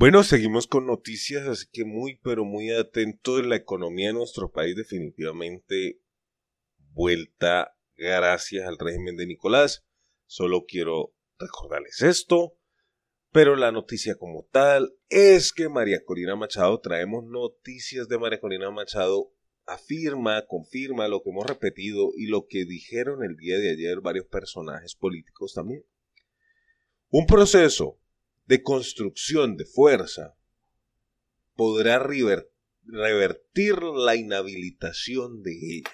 Bueno, seguimos con noticias, así que muy, pero muy atento en la economía de nuestro país, definitivamente vuelta gracias al régimen de Nicolás. Solo quiero recordarles esto, pero la noticia como tal es que María Corina Machado, traemos noticias de María Corina Machado, afirma, confirma lo que hemos repetido y lo que dijeron el día de ayer varios personajes políticos también. Un proceso de construcción de fuerza, podrá revertir la inhabilitación de ella.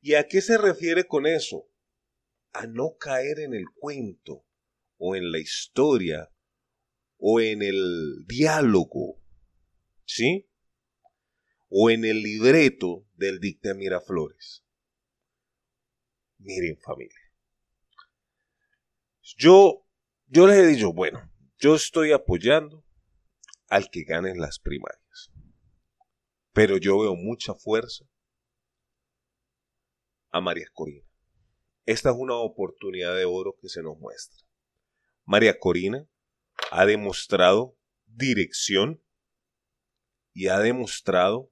¿Y a qué se refiere con eso? A no caer en el cuento o en la historia o en el diálogo, ¿sí? O en el libreto del dicta Miraflores. Miren familia. Yo, yo les he dicho, bueno, yo estoy apoyando al que gane las primarias. Pero yo veo mucha fuerza a María Corina. Esta es una oportunidad de oro que se nos muestra. María Corina ha demostrado dirección y ha demostrado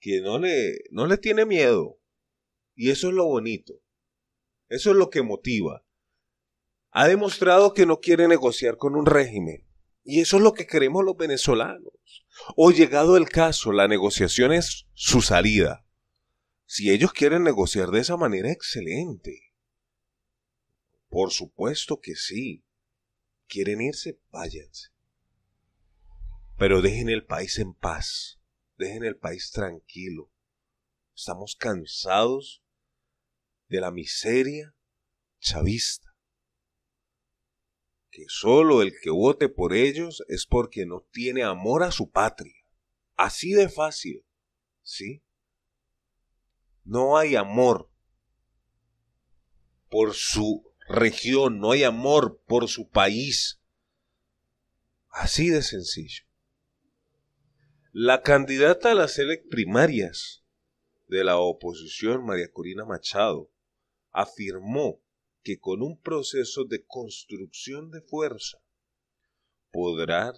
que no le, no le tiene miedo. Y eso es lo bonito. Eso es lo que motiva ha demostrado que no quiere negociar con un régimen. Y eso es lo que queremos los venezolanos. O llegado el caso, la negociación es su salida. Si ellos quieren negociar de esa manera, excelente. Por supuesto que sí. Quieren irse, váyanse. Pero dejen el país en paz. Dejen el país tranquilo. Estamos cansados de la miseria chavista que solo el que vote por ellos es porque no tiene amor a su patria. Así de fácil, ¿sí? No hay amor por su región, no hay amor por su país. Así de sencillo. La candidata a las primarias de la oposición, María Corina Machado, afirmó que con un proceso de construcción de fuerza podrá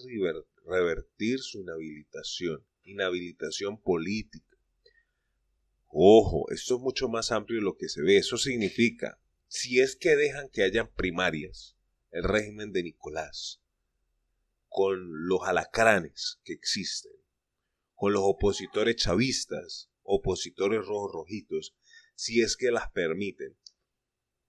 revertir su inhabilitación, inhabilitación política. Ojo, esto es mucho más amplio de lo que se ve. Eso significa, si es que dejan que hayan primarias, el régimen de Nicolás, con los alacranes que existen, con los opositores chavistas, opositores rojos rojitos, si es que las permiten,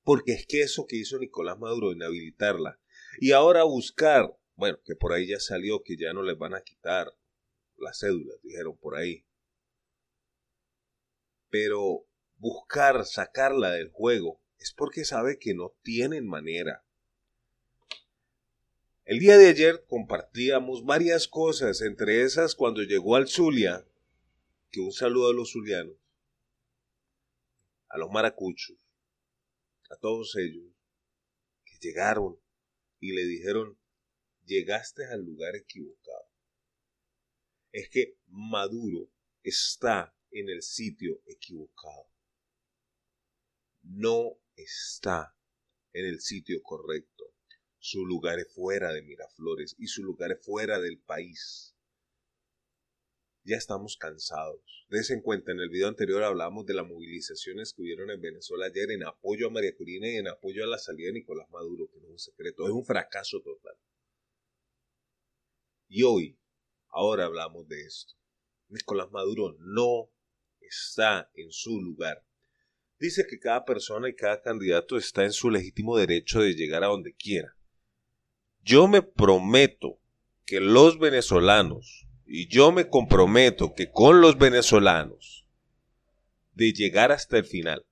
porque es que eso que hizo Nicolás Maduro, inhabilitarla, y ahora buscar, bueno, que por ahí ya salió que ya no les van a quitar las cédulas, dijeron por ahí, pero buscar sacarla del juego es porque sabe que no tienen manera. El día de ayer compartíamos varias cosas, entre esas cuando llegó al Zulia, que un saludo a los zulianos, a los maracuchos, todos ellos que llegaron y le dijeron, llegaste al lugar equivocado. Es que Maduro está en el sitio equivocado. No está en el sitio correcto. Su lugar es fuera de Miraflores y su lugar es fuera del país ya estamos cansados. en cuenta, en el video anterior hablamos de las movilizaciones que hubieron en Venezuela ayer en apoyo a María Corina y en apoyo a la salida de Nicolás Maduro, que no es un secreto, es un fracaso total. Y hoy, ahora hablamos de esto. Nicolás Maduro no está en su lugar. Dice que cada persona y cada candidato está en su legítimo derecho de llegar a donde quiera. Yo me prometo que los venezolanos y yo me comprometo que con los venezolanos de llegar hasta el final,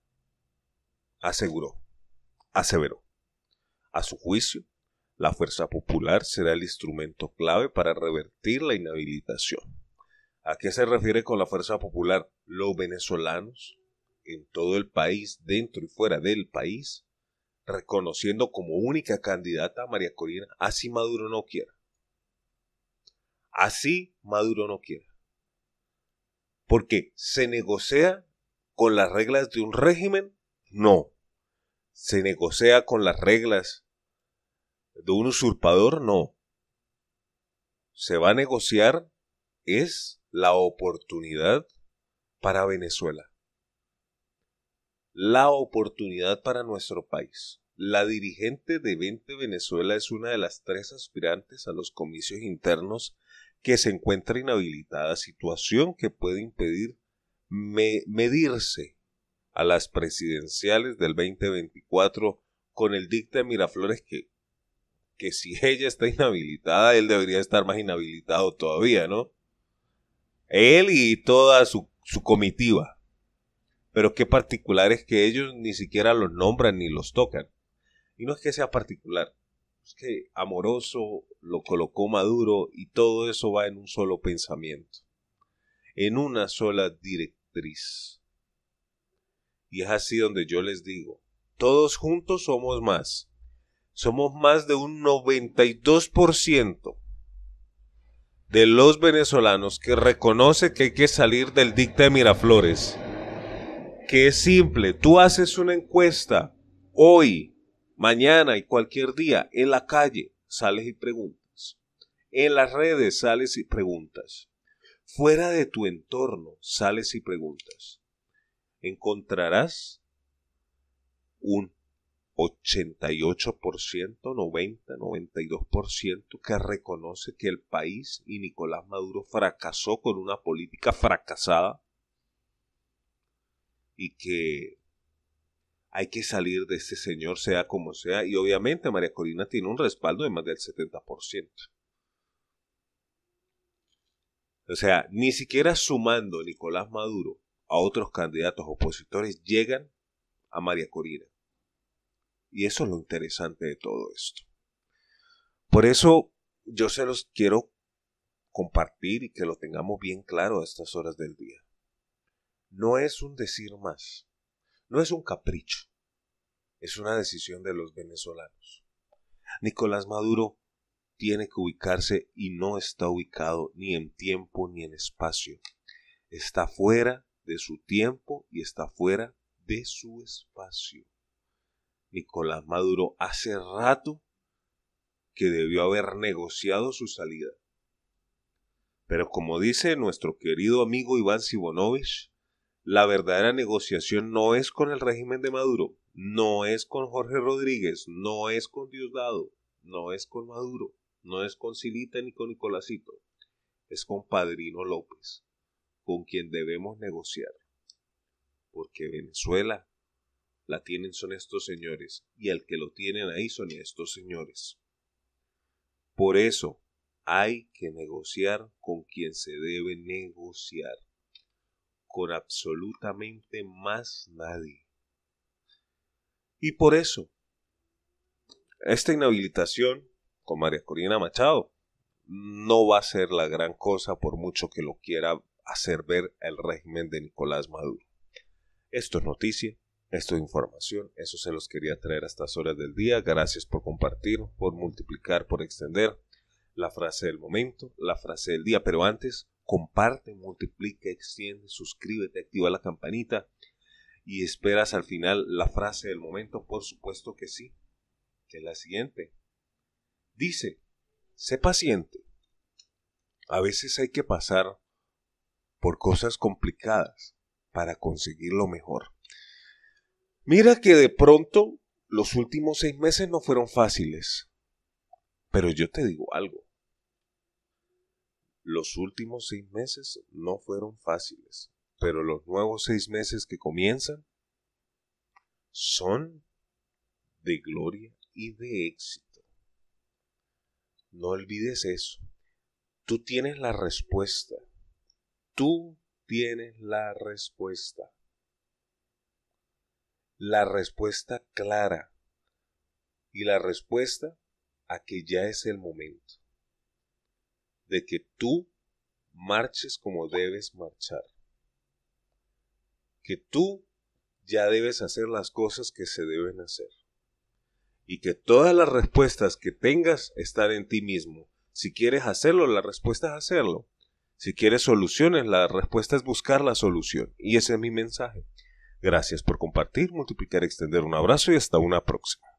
aseguró, aseveró. A su juicio, la fuerza popular será el instrumento clave para revertir la inhabilitación. ¿A qué se refiere con la fuerza popular? Los venezolanos en todo el país, dentro y fuera del país, reconociendo como única candidata a María Corina, así Maduro no quiera. Así Maduro no quiera. Porque se negocia con las reglas de un régimen, no. Se negocia con las reglas de un usurpador, no. Se va a negociar es la oportunidad para Venezuela. La oportunidad para nuestro país. La dirigente de 20 Venezuela es una de las tres aspirantes a los comicios internos que se encuentra inhabilitada, situación que puede impedir medirse a las presidenciales del 2024 con el dicta de Miraflores que, que si ella está inhabilitada, él debería estar más inhabilitado todavía, ¿no? Él y toda su, su comitiva. Pero qué particular es que ellos ni siquiera los nombran ni los tocan. Y no es que sea particular, es que amoroso lo colocó Maduro y todo eso va en un solo pensamiento, en una sola directriz. Y es así donde yo les digo, todos juntos somos más, somos más de un 92% de los venezolanos que reconoce que hay que salir del dicta de Miraflores. Que es simple, tú haces una encuesta hoy Mañana y cualquier día, en la calle, sales y preguntas. En las redes sales y preguntas. Fuera de tu entorno, sales y preguntas. Encontrarás un 88%, 90, 92% que reconoce que el país y Nicolás Maduro fracasó con una política fracasada y que hay que salir de este señor, sea como sea, y obviamente María Corina tiene un respaldo de más del 70%. O sea, ni siquiera sumando Nicolás Maduro a otros candidatos opositores llegan a María Corina. Y eso es lo interesante de todo esto. Por eso yo se los quiero compartir y que lo tengamos bien claro a estas horas del día. No es un decir más no es un capricho, es una decisión de los venezolanos. Nicolás Maduro tiene que ubicarse y no está ubicado ni en tiempo ni en espacio. Está fuera de su tiempo y está fuera de su espacio. Nicolás Maduro hace rato que debió haber negociado su salida. Pero como dice nuestro querido amigo Iván Sibonovich, la verdadera negociación no es con el régimen de Maduro, no es con Jorge Rodríguez, no es con Diosdado, no es con Maduro, no es con Silita ni con Nicolásito, es con Padrino López, con quien debemos negociar. Porque Venezuela la tienen son estos señores y al que lo tienen ahí son estos señores. Por eso hay que negociar con quien se debe negociar con absolutamente más nadie. Y por eso, esta inhabilitación con María Corina Machado no va a ser la gran cosa por mucho que lo quiera hacer ver el régimen de Nicolás Maduro. Esto es noticia, esto es información, eso se los quería traer a estas horas del día. Gracias por compartir, por multiplicar, por extender la frase del momento, la frase del día, pero antes comparte, multiplica, extiende, suscríbete, activa la campanita y esperas al final la frase del momento, por supuesto que sí, que es la siguiente. Dice, sé paciente. A veces hay que pasar por cosas complicadas para conseguir lo mejor. Mira que de pronto los últimos seis meses no fueron fáciles, pero yo te digo algo. Los últimos seis meses no fueron fáciles, pero los nuevos seis meses que comienzan son de gloria y de éxito. No olvides eso. Tú tienes la respuesta. Tú tienes la respuesta. La respuesta clara y la respuesta a que ya es el momento de que tú marches como debes marchar. Que tú ya debes hacer las cosas que se deben hacer. Y que todas las respuestas que tengas están en ti mismo. Si quieres hacerlo, la respuesta es hacerlo. Si quieres soluciones, la respuesta es buscar la solución. Y ese es mi mensaje. Gracias por compartir, multiplicar, extender. Un abrazo y hasta una próxima.